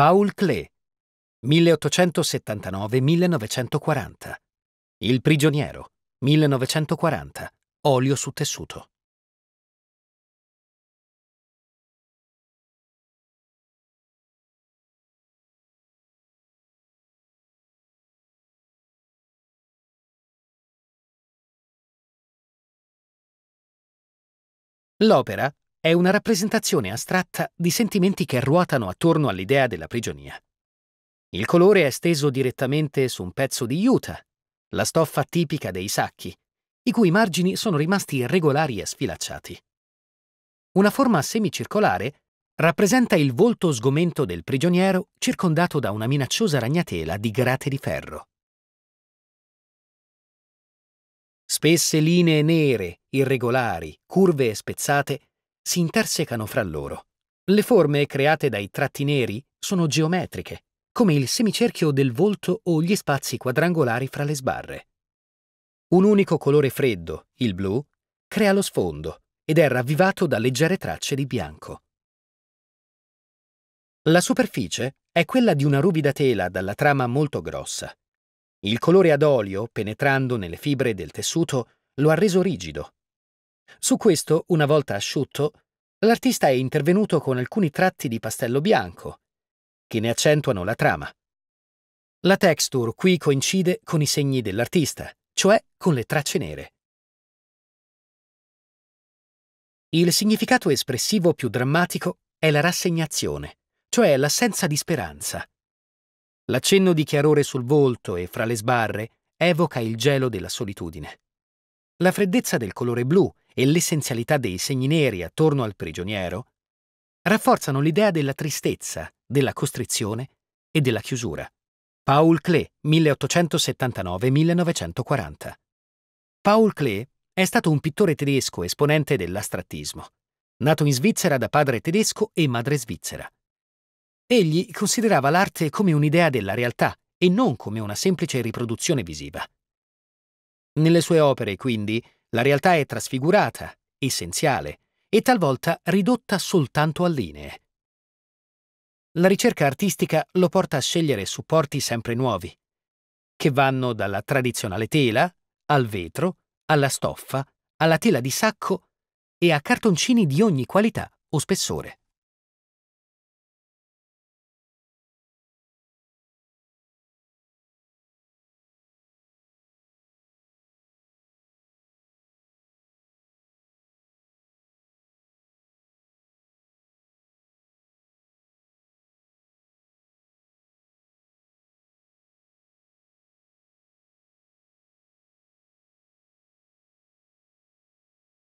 Paul Klee, 1879-1940. Il prigioniero, 1940. Olio su tessuto. L'opera è una rappresentazione astratta di sentimenti che ruotano attorno all'idea della prigionia. Il colore è steso direttamente su un pezzo di juta, la stoffa tipica dei sacchi, i cui margini sono rimasti irregolari e sfilacciati. Una forma semicircolare rappresenta il volto sgomento del prigioniero circondato da una minacciosa ragnatela di grate di ferro. Spesse linee nere, irregolari, curve e spezzate si intersecano fra loro. Le forme create dai tratti neri sono geometriche, come il semicerchio del volto o gli spazi quadrangolari fra le sbarre. Un unico colore freddo, il blu, crea lo sfondo ed è ravvivato da leggere tracce di bianco. La superficie è quella di una ruvida tela dalla trama molto grossa. Il colore ad olio, penetrando nelle fibre del tessuto, lo ha reso rigido su questo, una volta asciutto, l'artista è intervenuto con alcuni tratti di pastello bianco, che ne accentuano la trama. La texture qui coincide con i segni dell'artista, cioè con le tracce nere. Il significato espressivo più drammatico è la rassegnazione, cioè l'assenza di speranza. L'accenno di chiarore sul volto e fra le sbarre evoca il gelo della solitudine. La freddezza del colore blu e l'essenzialità dei segni neri attorno al prigioniero, rafforzano l'idea della tristezza, della costrizione e della chiusura. Paul Klee, 1879-1940. Paul Klee è stato un pittore tedesco esponente dell'astrattismo, nato in Svizzera da padre tedesco e madre svizzera. Egli considerava l'arte come un'idea della realtà e non come una semplice riproduzione visiva. Nelle sue opere, quindi, la realtà è trasfigurata, essenziale e talvolta ridotta soltanto a linee. La ricerca artistica lo porta a scegliere supporti sempre nuovi, che vanno dalla tradizionale tela, al vetro, alla stoffa, alla tela di sacco e a cartoncini di ogni qualità o spessore.